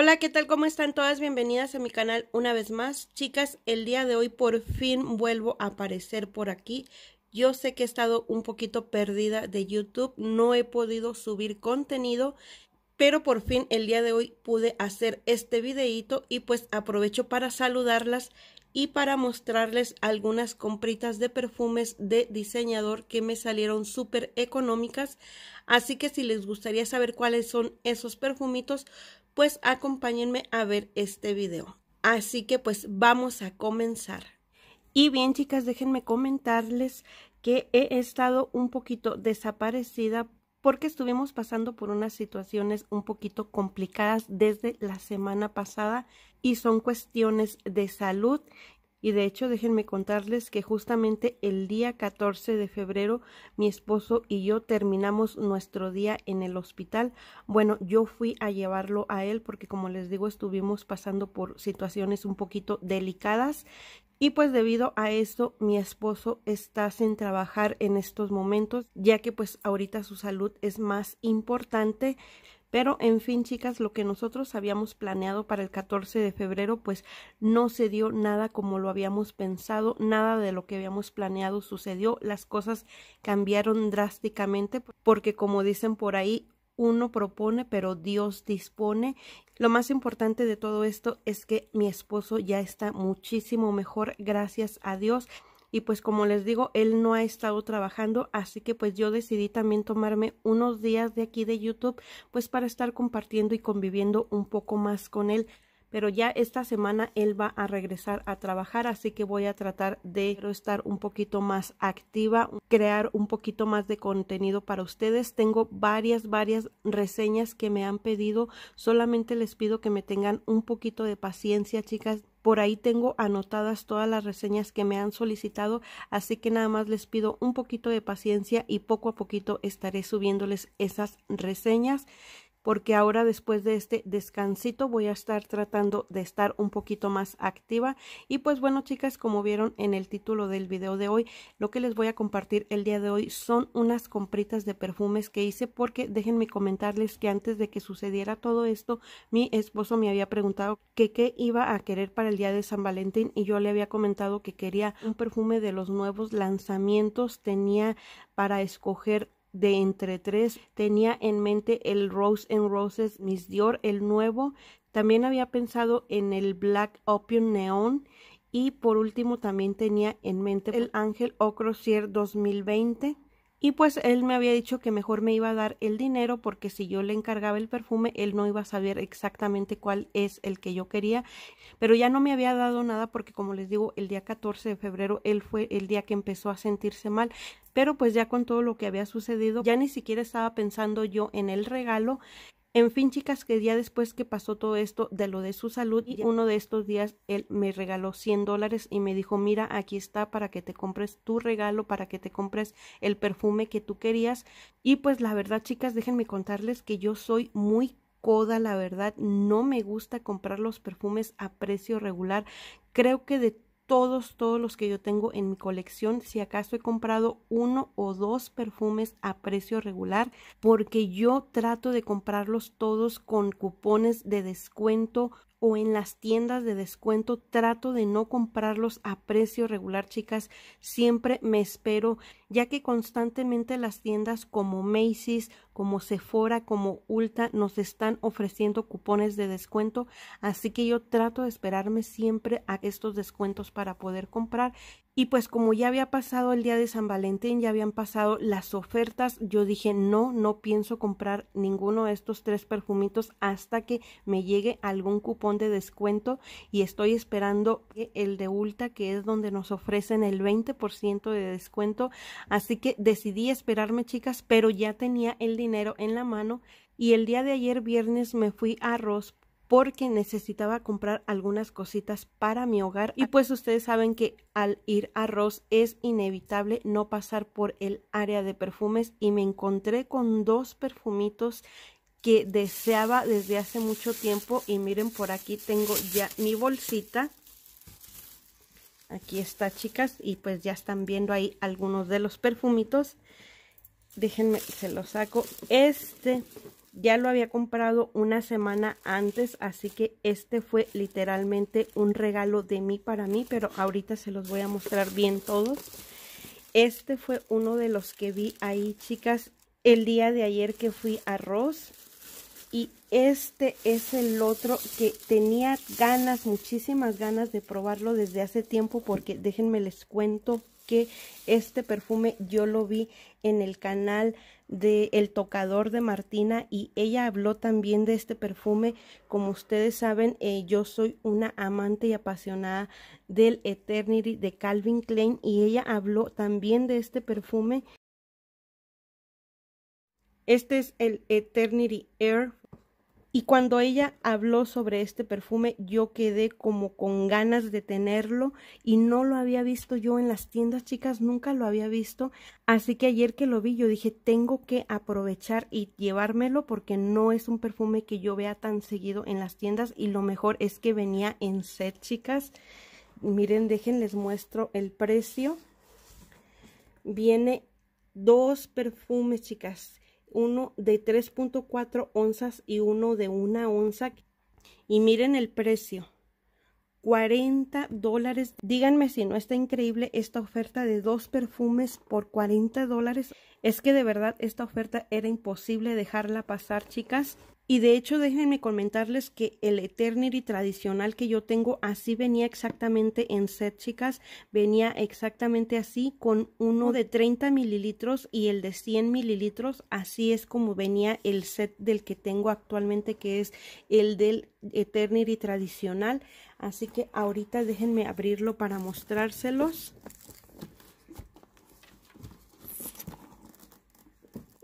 Hola, ¿qué tal? ¿Cómo están todas? Bienvenidas a mi canal una vez más. Chicas, el día de hoy por fin vuelvo a aparecer por aquí. Yo sé que he estado un poquito perdida de YouTube, no he podido subir contenido pero por fin el día de hoy pude hacer este videíto y pues aprovecho para saludarlas y para mostrarles algunas compritas de perfumes de diseñador que me salieron súper económicas. Así que si les gustaría saber cuáles son esos perfumitos, pues acompáñenme a ver este video. Así que pues vamos a comenzar. Y bien chicas, déjenme comentarles que he estado un poquito desaparecida porque estuvimos pasando por unas situaciones un poquito complicadas desde la semana pasada y son cuestiones de salud y de hecho, déjenme contarles que justamente el día 14 de febrero mi esposo y yo terminamos nuestro día en el hospital. Bueno, yo fui a llevarlo a él porque como les digo estuvimos pasando por situaciones un poquito delicadas y pues debido a esto mi esposo está sin trabajar en estos momentos ya que pues ahorita su salud es más importante. Pero en fin, chicas, lo que nosotros habíamos planeado para el 14 de febrero, pues no se dio nada como lo habíamos pensado, nada de lo que habíamos planeado sucedió, las cosas cambiaron drásticamente porque como dicen por ahí, uno propone, pero Dios dispone. Lo más importante de todo esto es que mi esposo ya está muchísimo mejor, gracias a Dios y pues como les digo, él no ha estado trabajando, así que pues yo decidí también tomarme unos días de aquí de YouTube, pues para estar compartiendo y conviviendo un poco más con él. Pero ya esta semana él va a regresar a trabajar, así que voy a tratar de estar un poquito más activa, crear un poquito más de contenido para ustedes. Tengo varias, varias reseñas que me han pedido. Solamente les pido que me tengan un poquito de paciencia, chicas por ahí tengo anotadas todas las reseñas que me han solicitado, así que nada más les pido un poquito de paciencia y poco a poquito estaré subiéndoles esas reseñas porque ahora después de este descansito voy a estar tratando de estar un poquito más activa y pues bueno chicas como vieron en el título del video de hoy lo que les voy a compartir el día de hoy son unas compritas de perfumes que hice porque déjenme comentarles que antes de que sucediera todo esto mi esposo me había preguntado que qué iba a querer para el día de San Valentín y yo le había comentado que quería un perfume de los nuevos lanzamientos tenía para escoger de entre tres. Tenía en mente el Rose and Roses Miss Dior, el nuevo. También había pensado en el Black Opium Neon. Y por último también tenía en mente el Ángel mil 2020. Y pues él me había dicho que mejor me iba a dar el dinero porque si yo le encargaba el perfume, él no iba a saber exactamente cuál es el que yo quería. Pero ya no me había dado nada porque como les digo, el día 14 de febrero él fue el día que empezó a sentirse mal. Pero pues ya con todo lo que había sucedido, ya ni siquiera estaba pensando yo en el regalo en fin, chicas, que día después que pasó todo esto de lo de su salud, y uno de estos días él me regaló 100 dólares y me dijo, mira, aquí está para que te compres tu regalo, para que te compres el perfume que tú querías. Y pues la verdad, chicas, déjenme contarles que yo soy muy coda, la verdad, no me gusta comprar los perfumes a precio regular. Creo que de todos, todos los que yo tengo en mi colección. Si acaso he comprado uno o dos perfumes a precio regular, porque yo trato de comprarlos todos con cupones de descuento o en las tiendas de descuento. Trato de no comprarlos a precio regular, chicas. Siempre me espero, ya que constantemente las tiendas como Macy's, como Sephora, como Ulta nos están ofreciendo cupones de descuento. Así que yo trato de esperarme siempre a estos descuentos para poder comprar. Y pues como ya había pasado el día de San Valentín, ya habían pasado las ofertas, yo dije, no, no pienso comprar ninguno de estos tres perfumitos hasta que me llegue algún cupón de descuento y estoy esperando el de Ulta, que es donde nos ofrecen el 20% de descuento. Así que decidí esperarme, chicas, pero ya tenía el dinero en la mano y el día de ayer viernes me fui a Ross porque necesitaba comprar algunas cositas para mi hogar y pues ustedes saben que al ir a Ross es inevitable no pasar por el área de perfumes y me encontré con dos perfumitos que deseaba desde hace mucho tiempo y miren por aquí tengo ya mi bolsita aquí está chicas y pues ya están viendo ahí algunos de los perfumitos déjenme se los saco este ya lo había comprado una semana antes, así que este fue literalmente un regalo de mí para mí, pero ahorita se los voy a mostrar bien todos. Este fue uno de los que vi ahí, chicas, el día de ayer que fui a Ross. Y este es el otro que tenía ganas, muchísimas ganas de probarlo desde hace tiempo porque déjenme les cuento que este perfume yo lo vi en el canal de El Tocador de Martina y ella habló también de este perfume. Como ustedes saben, eh, yo soy una amante y apasionada del Eternity de Calvin Klein y ella habló también de este perfume. Este es el Eternity Air y cuando ella habló sobre este perfume, yo quedé como con ganas de tenerlo y no lo había visto yo en las tiendas, chicas, nunca lo había visto. Así que ayer que lo vi, yo dije, tengo que aprovechar y llevármelo porque no es un perfume que yo vea tan seguido en las tiendas y lo mejor es que venía en set, chicas. Miren, dejen, les muestro el precio. Viene dos perfumes, chicas uno de 3.4 onzas y uno de una onza. Y miren el precio. 40 dólares. Díganme si no está increíble esta oferta de dos perfumes por 40 dólares. Es que de verdad esta oferta era imposible dejarla pasar, chicas. Y de hecho, déjenme comentarles que el Eternity tradicional que yo tengo, así venía exactamente en set, chicas. Venía exactamente así, con uno de 30 mililitros y el de 100 mililitros. Así es como venía el set del que tengo actualmente, que es el del Eternity tradicional. Así que ahorita déjenme abrirlo para mostrárselos.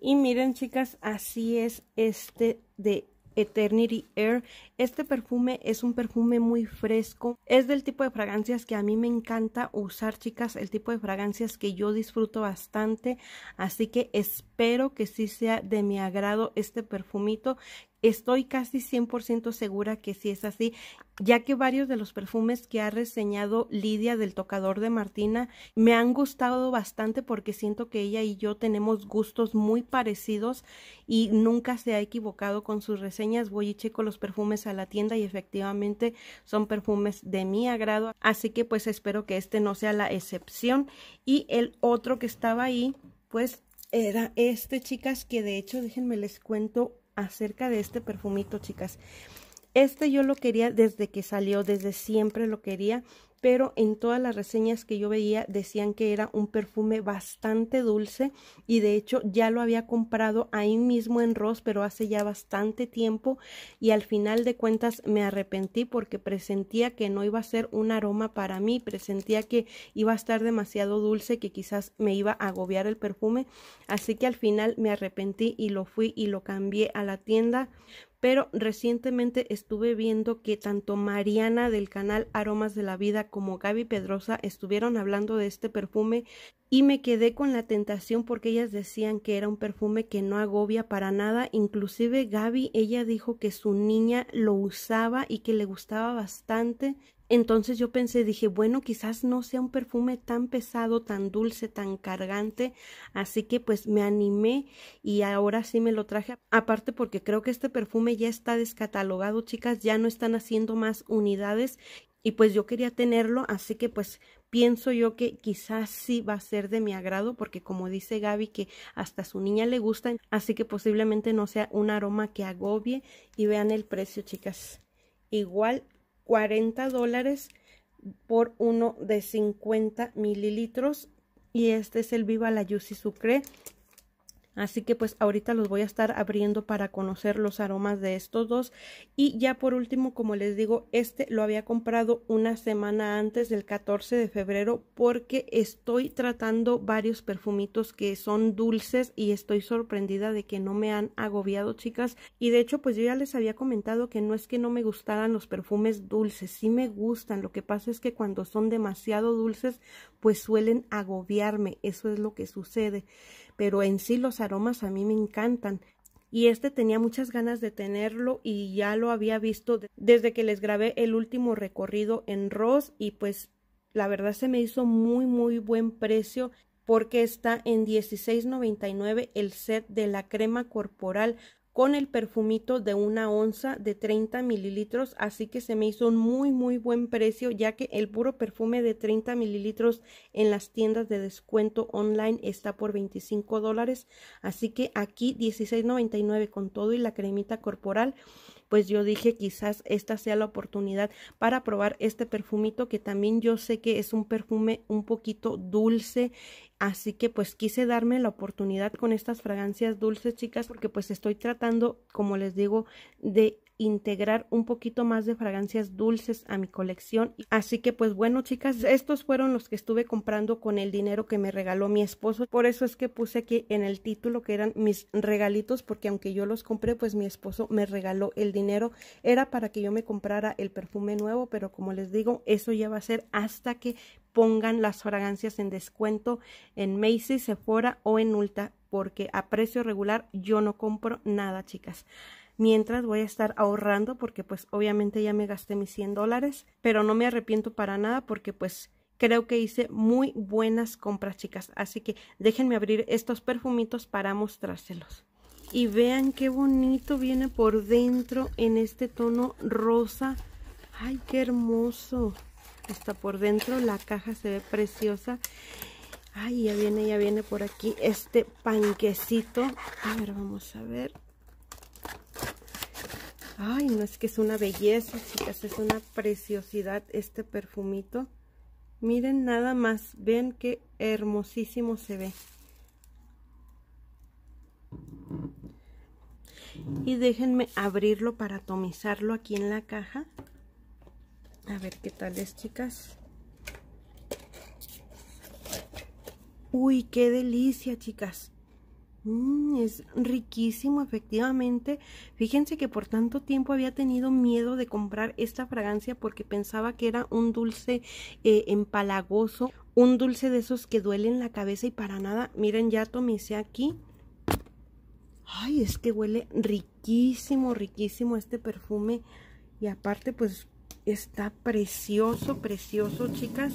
Y miren chicas, así es este de Eternity Air. Este perfume es un perfume muy fresco. Es del tipo de fragancias que a mí me encanta usar, chicas. El tipo de fragancias que yo disfruto bastante. Así que espero que sí sea de mi agrado este perfumito Estoy casi 100% segura que sí es así, ya que varios de los perfumes que ha reseñado Lidia del tocador de Martina me han gustado bastante porque siento que ella y yo tenemos gustos muy parecidos y nunca se ha equivocado con sus reseñas. Voy y checo los perfumes a la tienda y efectivamente son perfumes de mi agrado, así que pues espero que este no sea la excepción. Y el otro que estaba ahí, pues era este, chicas, que de hecho déjenme les cuento acerca de este perfumito, chicas. Este yo lo quería desde que salió, desde siempre lo quería pero en todas las reseñas que yo veía decían que era un perfume bastante dulce y de hecho ya lo había comprado ahí mismo en Ross, pero hace ya bastante tiempo y al final de cuentas me arrepentí porque presentía que no iba a ser un aroma para mí, presentía que iba a estar demasiado dulce, que quizás me iba a agobiar el perfume, así que al final me arrepentí y lo fui y lo cambié a la tienda pero recientemente estuve viendo que tanto Mariana del canal Aromas de la Vida como Gaby Pedrosa estuvieron hablando de este perfume y me quedé con la tentación porque ellas decían que era un perfume que no agobia para nada, inclusive Gaby ella dijo que su niña lo usaba y que le gustaba bastante entonces yo pensé, dije, bueno, quizás no sea un perfume tan pesado, tan dulce, tan cargante, así que pues me animé y ahora sí me lo traje. Aparte porque creo que este perfume ya está descatalogado, chicas, ya no están haciendo más unidades y pues yo quería tenerlo, así que pues pienso yo que quizás sí va a ser de mi agrado porque como dice Gaby que hasta su niña le gusta. así que posiblemente no sea un aroma que agobie y vean el precio, chicas. Igual 40 dólares por uno de 50 mililitros y este es el Viva la Juicy Sucre Así que pues ahorita los voy a estar abriendo para conocer los aromas de estos dos. Y ya por último, como les digo, este lo había comprado una semana antes del 14 de febrero porque estoy tratando varios perfumitos que son dulces y estoy sorprendida de que no me han agobiado, chicas. Y de hecho, pues yo ya les había comentado que no es que no me gustaran los perfumes dulces, sí me gustan. Lo que pasa es que cuando son demasiado dulces, pues suelen agobiarme. Eso es lo que sucede pero en sí los aromas a mí me encantan. Y este tenía muchas ganas de tenerlo y ya lo había visto desde que les grabé el último recorrido en Ross y pues la verdad se me hizo muy muy buen precio porque está en $16.99 el set de la crema corporal con el perfumito de una onza de 30 mililitros, así que se me hizo un muy muy buen precio ya que el puro perfume de 30 mililitros en las tiendas de descuento online está por 25 dólares, así que aquí 16.99 con todo y la cremita corporal pues yo dije quizás esta sea la oportunidad para probar este perfumito que también yo sé que es un perfume un poquito dulce así que pues quise darme la oportunidad con estas fragancias dulces chicas porque pues estoy tratando como les digo de integrar un poquito más de fragancias dulces a mi colección. Así que pues bueno chicas, estos fueron los que estuve comprando con el dinero que me regaló mi esposo. Por eso es que puse aquí en el título que eran mis regalitos porque aunque yo los compré pues mi esposo me regaló el dinero. Era para que yo me comprara el perfume nuevo pero como les digo eso ya va a ser hasta que pongan las fragancias en descuento en Macy's, Sephora o en Ulta porque a precio regular yo no compro nada chicas. Mientras voy a estar ahorrando porque pues obviamente ya me gasté mis 100 dólares, pero no me arrepiento para nada porque pues creo que hice muy buenas compras chicas. Así que déjenme abrir estos perfumitos para mostrárselos. Y vean qué bonito viene por dentro en este tono rosa. ¡Ay, qué hermoso! Está por dentro, la caja se ve preciosa. Ay, ya viene, ya viene por aquí este panquecito. A ver, vamos a ver. Ay, no es que es una belleza, chicas, es una preciosidad este perfumito. Miren nada más, ven qué hermosísimo se ve. Y déjenme abrirlo para atomizarlo aquí en la caja. A ver qué tal es, chicas. Uy, qué delicia, chicas. Mm, es riquísimo, efectivamente. Fíjense que por tanto tiempo había tenido miedo de comprar esta fragancia porque pensaba que era un dulce eh, empalagoso, un dulce de esos que duelen la cabeza y para nada. Miren, ya tomé aquí. Ay, es que huele riquísimo, riquísimo este perfume. Y aparte, pues, está precioso, precioso, chicas.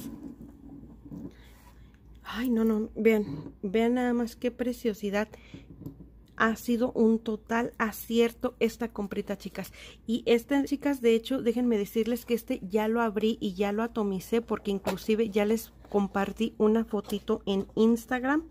Ay, no, no, vean, vean nada más qué preciosidad. Ha sido un total acierto esta comprita, chicas. Y estas chicas, de hecho, déjenme decirles que este ya lo abrí y ya lo atomicé porque inclusive ya les compartí una fotito en Instagram.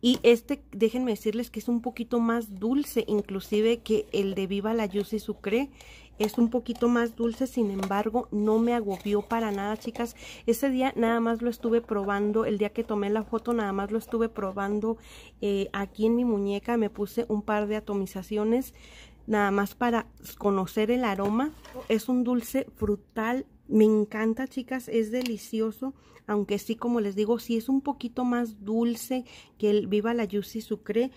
Y este, déjenme decirles que es un poquito más dulce, inclusive que el de Viva la Yusi Sucre es un poquito más dulce, sin embargo no me agobió para nada chicas. Ese día nada más lo estuve probando, el día que tomé la foto nada más lo estuve probando eh, aquí en mi muñeca, me puse un par de atomizaciones nada más para conocer el aroma. Es un dulce frutal, me encanta chicas, es delicioso, aunque sí, como les digo, sí es un poquito más dulce que el Viva la Juicy Sucre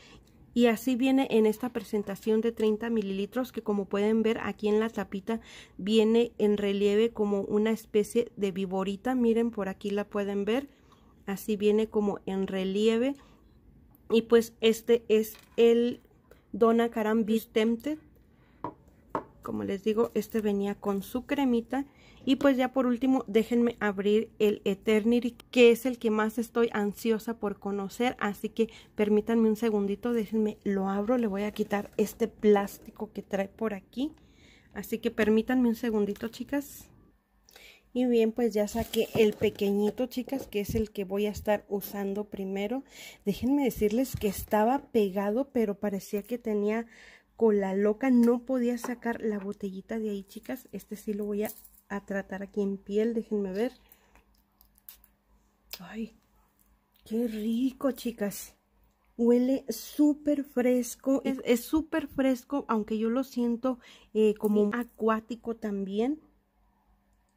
y así viene en esta presentación de 30 mililitros que como pueden ver aquí en la tapita viene en relieve como una especie de viborita miren por aquí la pueden ver así viene como en relieve y pues este es el Dona Caram Tempted como les digo este venía con su cremita y pues ya por último, déjenme abrir el Eternity, que es el que más estoy ansiosa por conocer. Así que permítanme un segundito, déjenme lo abro. Le voy a quitar este plástico que trae por aquí. Así que permítanme un segundito, chicas. Y bien, pues ya saqué el pequeñito, chicas, que es el que voy a estar usando primero. Déjenme decirles que estaba pegado, pero parecía que tenía cola loca. No podía sacar la botellita de ahí, chicas. Este sí lo voy a a tratar aquí en piel, déjenme ver. Ay, qué rico, chicas. Huele súper fresco, es súper fresco, aunque yo lo siento eh, como acuático también.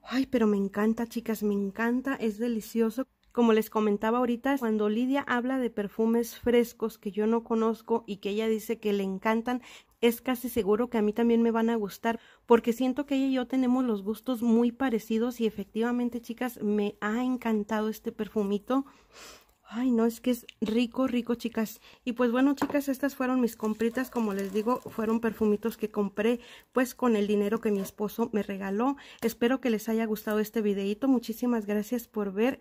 Ay, pero me encanta, chicas, me encanta, es delicioso. Como les comentaba ahorita, cuando Lidia habla de perfumes frescos que yo no conozco y que ella dice que le encantan, es casi seguro que a mí también me van a gustar, porque siento que ella y yo tenemos los gustos muy parecidos y efectivamente, chicas, me ha encantado este perfumito. Ay, no, es que es rico, rico, chicas. Y pues bueno, chicas, estas fueron mis compritas. Como les digo, fueron perfumitos que compré, pues con el dinero que mi esposo me regaló. Espero que les haya gustado este videito. Muchísimas gracias por ver